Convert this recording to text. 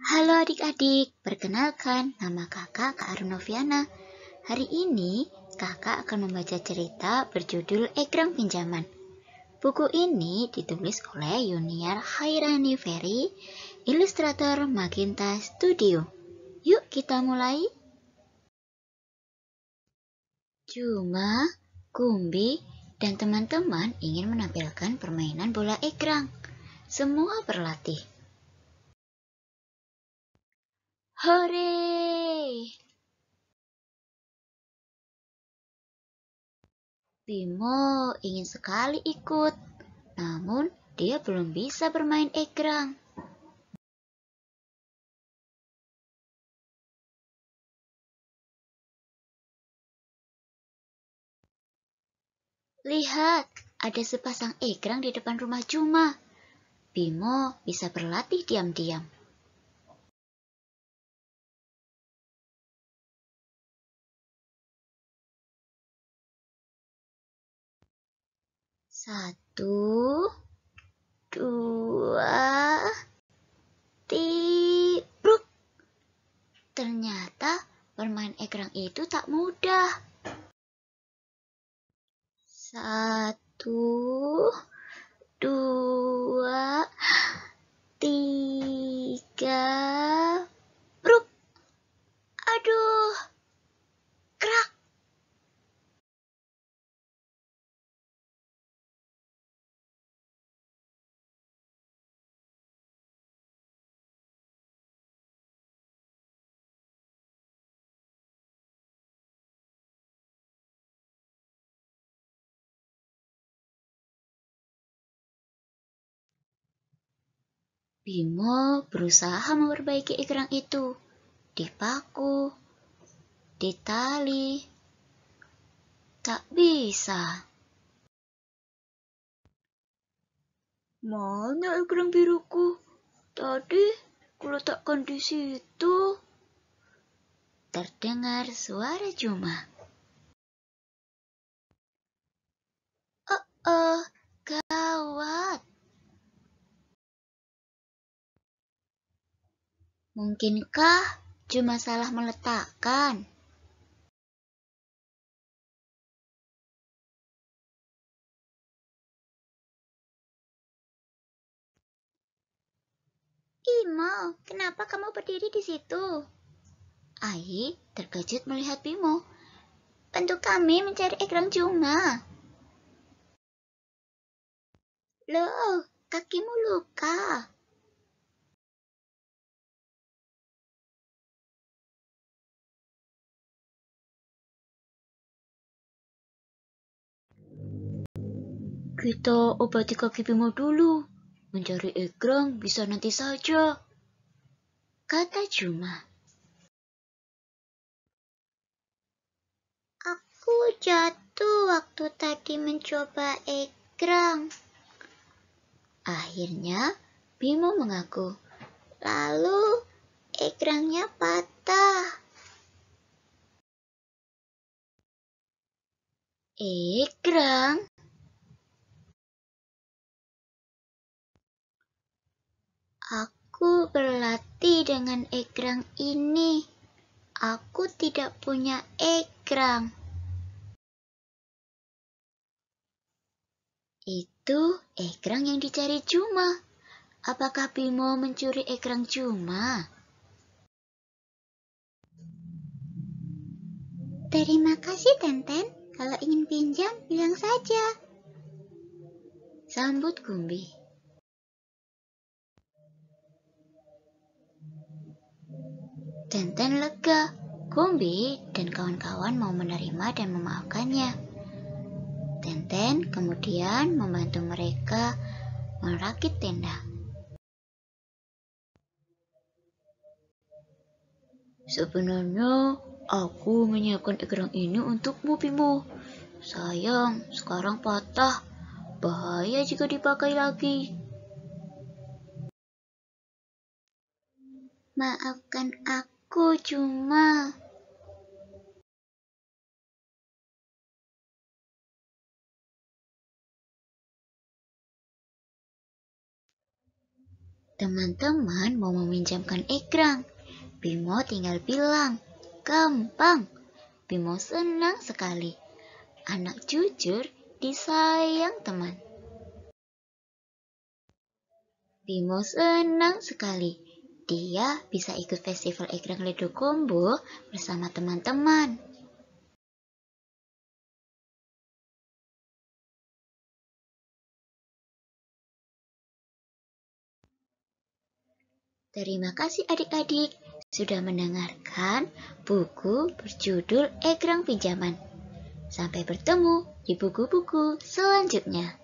Halo adik-adik, perkenalkan nama kakak Kak Arnoviana. Hari ini kakak akan membaca cerita berjudul Ekrang Pinjaman. Buku ini ditulis oleh Yuniar Hairani Ferry, ilustrator Maginta Studio. Yuk kita mulai. Cuma, Kumbi, dan teman-teman ingin menampilkan permainan bola egrang. Semua berlatih Hore! Bimo ingin sekali ikut, namun dia belum bisa bermain egrang. Lihat, ada sepasang egrang di depan rumah Juma. Bimo bisa berlatih diam-diam. Satu, dua, tibruk. Ternyata bermain egrang itu tak mudah. Satu, Bimo berusaha memperbaiki ikrang itu. Dipaku, ditali, tak bisa. Mana ikrang biruku? Tadi kuletakkan di situ. Terdengar suara Juma. Oh, oh, Mungkinkah cuma salah meletakkan? Imo, kenapa kamu berdiri di situ? Ai terkejut melihat Bimo. Bantu kami mencari ekran cuma. Loh, kakimu luka. Kita obati kaki Bimo dulu. Mencari Egrang bisa nanti saja. Kata Juma. Aku jatuh waktu tadi mencoba Egrang. Akhirnya, Bimo mengaku. Lalu, egrangnya patah. Egrang? Aku berlatih dengan egrang ini. Aku tidak punya egrang. Itu egrang yang dicari cuma. Apakah Bimo mencuri egrang cuma? Terima kasih, Tenten. Kalau ingin pinjam, bilang saja. Sambut Gumbi. Tenten lega, Kumbi dan kawan-kawan mau menerima dan memaafkannya. Tenten kemudian membantu mereka merakit tenda. Sebenarnya aku menyiapkan egrang ini untuk Bupimu. Sayang, sekarang patah. Bahaya jika dipakai lagi. Maafkan aku cuma... Teman-teman mau meminjamkan ekrang. Bimo tinggal bilang, gampang. Bimo senang sekali. Anak jujur disayang teman. Bimo senang sekali dia bisa ikut festival egrang Kombo bersama teman-teman. Terima kasih adik-adik sudah mendengarkan buku berjudul Egrang Pinjaman. Sampai bertemu di buku-buku selanjutnya.